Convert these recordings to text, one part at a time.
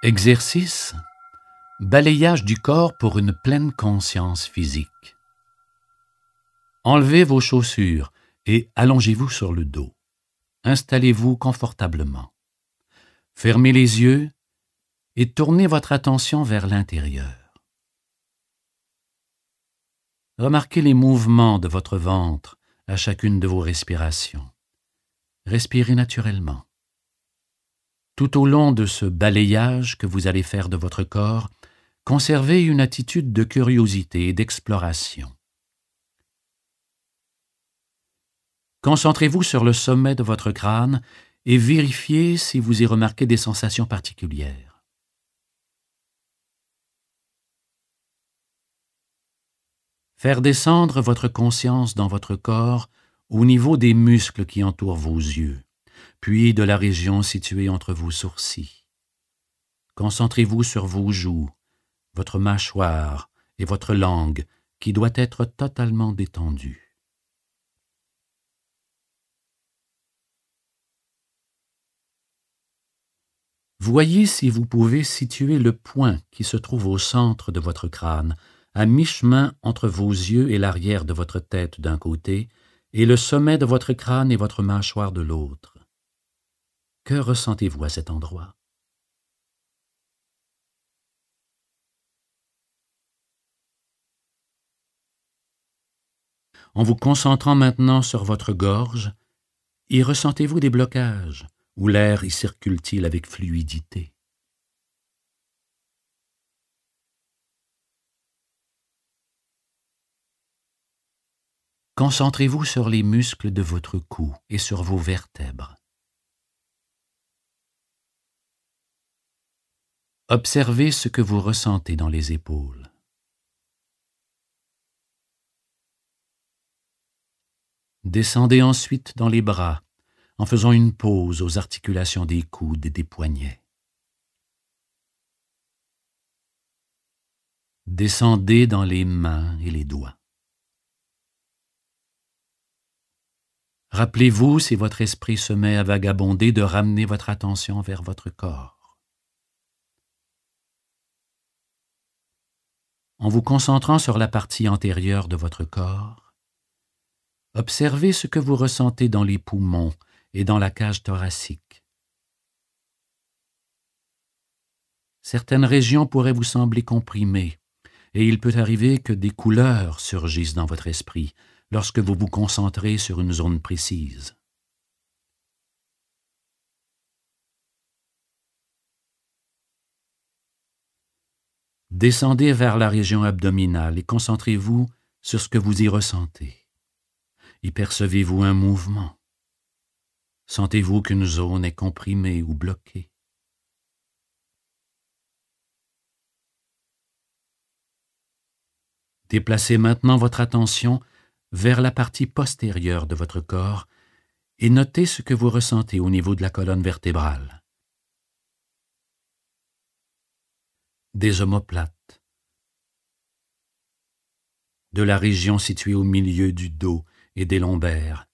Exercice Balayage du corps pour une pleine conscience physique. Enlevez vos chaussures et allongez-vous sur le dos. Installez-vous confortablement. Fermez les yeux et tournez votre attention vers l'intérieur. Remarquez les mouvements de votre ventre à chacune de vos respirations. Respirez naturellement. Tout au long de ce balayage que vous allez faire de votre corps, conservez une attitude de curiosité et d'exploration. Concentrez-vous sur le sommet de votre crâne et vérifiez si vous y remarquez des sensations particulières. Faire descendre votre conscience dans votre corps au niveau des muscles qui entourent vos yeux puis de la région située entre vos sourcils. Concentrez-vous sur vos joues, votre mâchoire et votre langue qui doit être totalement détendue. Voyez si vous pouvez situer le point qui se trouve au centre de votre crâne, à mi-chemin entre vos yeux et l'arrière de votre tête d'un côté, et le sommet de votre crâne et votre mâchoire de l'autre. Que ressentez-vous à cet endroit En vous concentrant maintenant sur votre gorge, y ressentez-vous des blocages ou l'air y circule-t-il avec fluidité Concentrez-vous sur les muscles de votre cou et sur vos vertèbres. Observez ce que vous ressentez dans les épaules. Descendez ensuite dans les bras en faisant une pause aux articulations des coudes et des poignets. Descendez dans les mains et les doigts. Rappelez-vous, si votre esprit se met à vagabonder, de ramener votre attention vers votre corps. en vous concentrant sur la partie antérieure de votre corps. Observez ce que vous ressentez dans les poumons et dans la cage thoracique. Certaines régions pourraient vous sembler comprimées, et il peut arriver que des couleurs surgissent dans votre esprit lorsque vous vous concentrez sur une zone précise. Descendez vers la région abdominale et concentrez-vous sur ce que vous y ressentez. Y percevez-vous un mouvement Sentez-vous qu'une zone est comprimée ou bloquée Déplacez maintenant votre attention vers la partie postérieure de votre corps et notez ce que vous ressentez au niveau de la colonne vertébrale. des omoplates, de la région située au milieu du dos et des lombaires.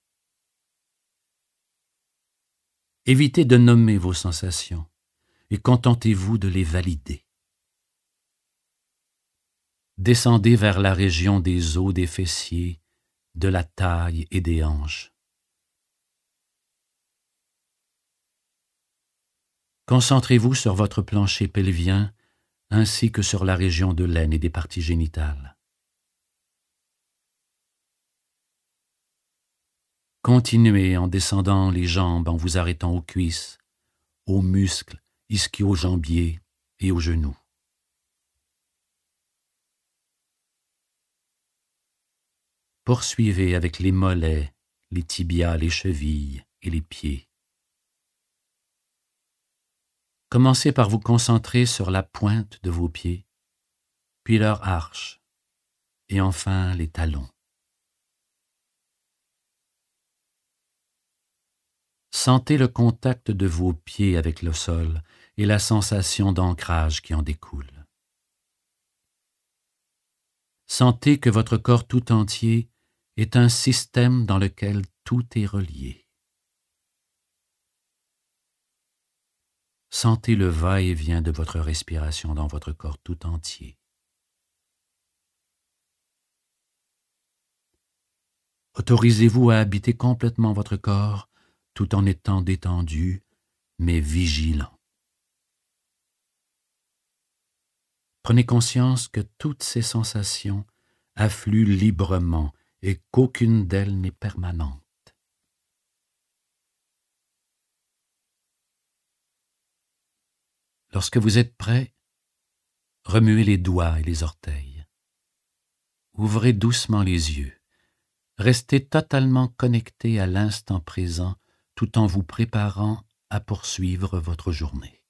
Évitez de nommer vos sensations et contentez-vous de les valider. Descendez vers la région des os, des fessiers, de la taille et des hanches. Concentrez-vous sur votre plancher pelvien ainsi que sur la région de l'aine et des parties génitales. Continuez en descendant les jambes en vous arrêtant aux cuisses, aux muscles, ischio-jambiers et aux genoux. Poursuivez avec les mollets, les tibias, les chevilles et les pieds. Commencez par vous concentrer sur la pointe de vos pieds, puis leur arche, et enfin les talons. Sentez le contact de vos pieds avec le sol et la sensation d'ancrage qui en découle. Sentez que votre corps tout entier est un système dans lequel tout est relié. Sentez le va-et-vient de votre respiration dans votre corps tout entier. Autorisez-vous à habiter complètement votre corps tout en étant détendu, mais vigilant. Prenez conscience que toutes ces sensations affluent librement et qu'aucune d'elles n'est permanente. Lorsque vous êtes prêt, remuez les doigts et les orteils. Ouvrez doucement les yeux. Restez totalement connecté à l'instant présent tout en vous préparant à poursuivre votre journée.